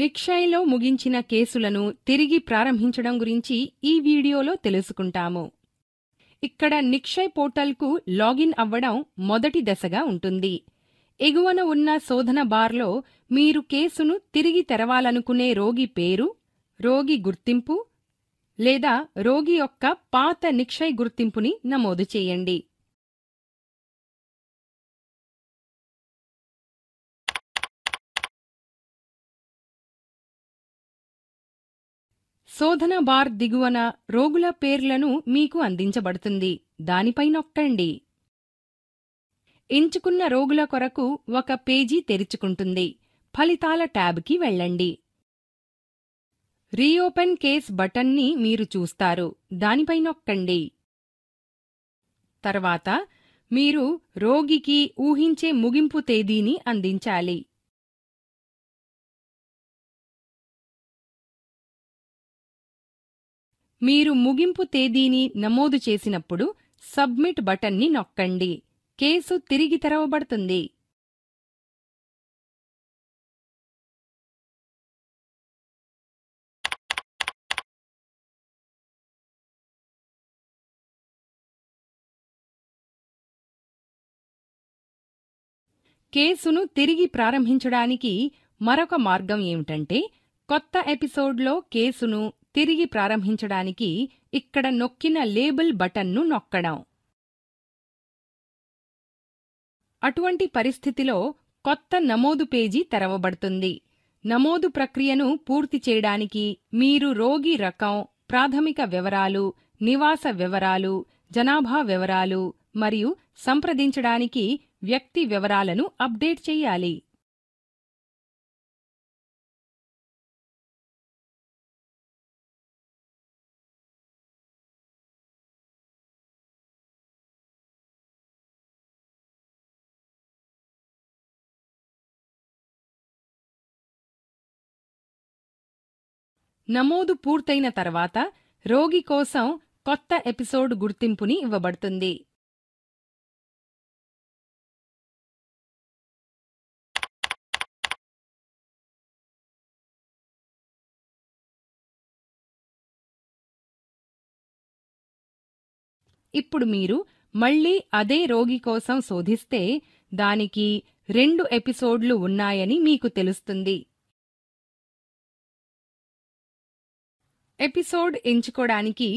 నిక్షయంలో ముగించిన కేసులను తిరిగి ప్రారంభించడం గురించి ఈ వీడియోలో తెలుసుకుంటాము ఇక్కడ నిక్షయ్ పోర్టల్కు లాగిన్ అవ్వడం మొదటి దశగా ఉంటుంది ఎగువన ఉన్న శోధన బార్లో మీరు కేసును తిరిగి తెరవాలనుకునే రోగి పేరు రోగి గుర్తింపు లేదా రోగి యొక్క పాత నిక్షయ్ గుర్తింపుని నమోదు చేయండి శోధన బార్ దిగువన రోగుల పేర్లను మీకు అందించబడుతుంది దానిపై నొక్కండి ఎంచుకున్న రోగుల కొరకు ఒక పేజీ తెరుచుకుంటుంది ఫలితాల ట్యాబ్కి వెళ్ళండి రీఓపెన్ కేస్ బటన్ని మీరు చూస్తారు దానిపై నొక్కండి తర్వాత మీరు రోగికి ఊహించే ముగింపు తేదీని అందించాలి మీరు ముగింపు తేదీని నమోదు చేసినప్పుడు సబ్మిట్ బటన్ని నొక్కండి కేసు తిరిగి తెరవబడుతుంది కేసును తిరిగి ప్రారంభించడానికి మరొక మార్గం ఏమిటంటే కొత్త ఎపిసోడ్లో కేసును తిరిగి ప్రారంభించడానికి ఇక్కడ నొక్కిన లేబుల్ బటన్ను నొక్కడం అటువంటి పరిస్థితిలో కొత్త నమోదు పేజీ తెరవబడుతుంది నమోదు ప్రక్రియను పూర్తి చేయడానికి మీరు రోగి రకం ప్రాథమిక వివరాలు నివాస వివరాలు జనాభా వివరాలు మరియు సంప్రదించడానికి వ్యక్తి వివరాలను అప్డేట్ చేయాలి నమోదు పూర్తయిన తర్వాత రోగి కోసం కొత్త ఎపిసోడ్ గుర్తింపుని ఇవ్వబడుతుంది ఇప్పుడు మీరు మళ్లీ అదే రోగి కోసం శోధిస్తే దానికి రెండు ఎపిసోడ్లు ఉన్నాయని మీకు తెలుస్తుంది ఎపిసోడ్ ఎంచుకోడానికి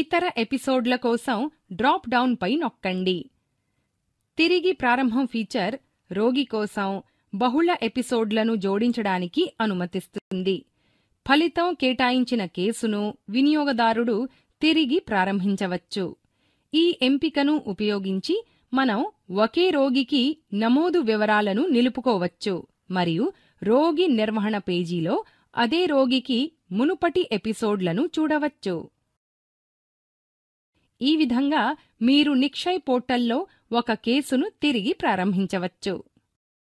ఇతర ఎపిసోడ్ల కోసం డ్రాప్ డౌన్ పై నొక్కండి తిరిగి ప్రారంభం ఫీచర్ రోగి కోసం బహుళ ఎపిసోడ్లను జోడించడానికి అనుమతిస్తుంది ఫలితం కేటాయించిన కేసును వినియోగదారుడు తిరిగి ప్రారంభించవచ్చు ఈ ఎంపికను ఉపయోగించి మనం ఒకే రోగికి నమోదు వివరాలను నిలుపుకోవచ్చు మరియు రోగి నిర్వహణ పేజీలో అదే రోగికి మునుపటి ఎపిసోడ్లను చూడవచ్చు ఈ విధంగా మీరు నిక్షయ్ పోర్టల్లో ఒక కేసును తిరిగి ప్రారంభించవచ్చు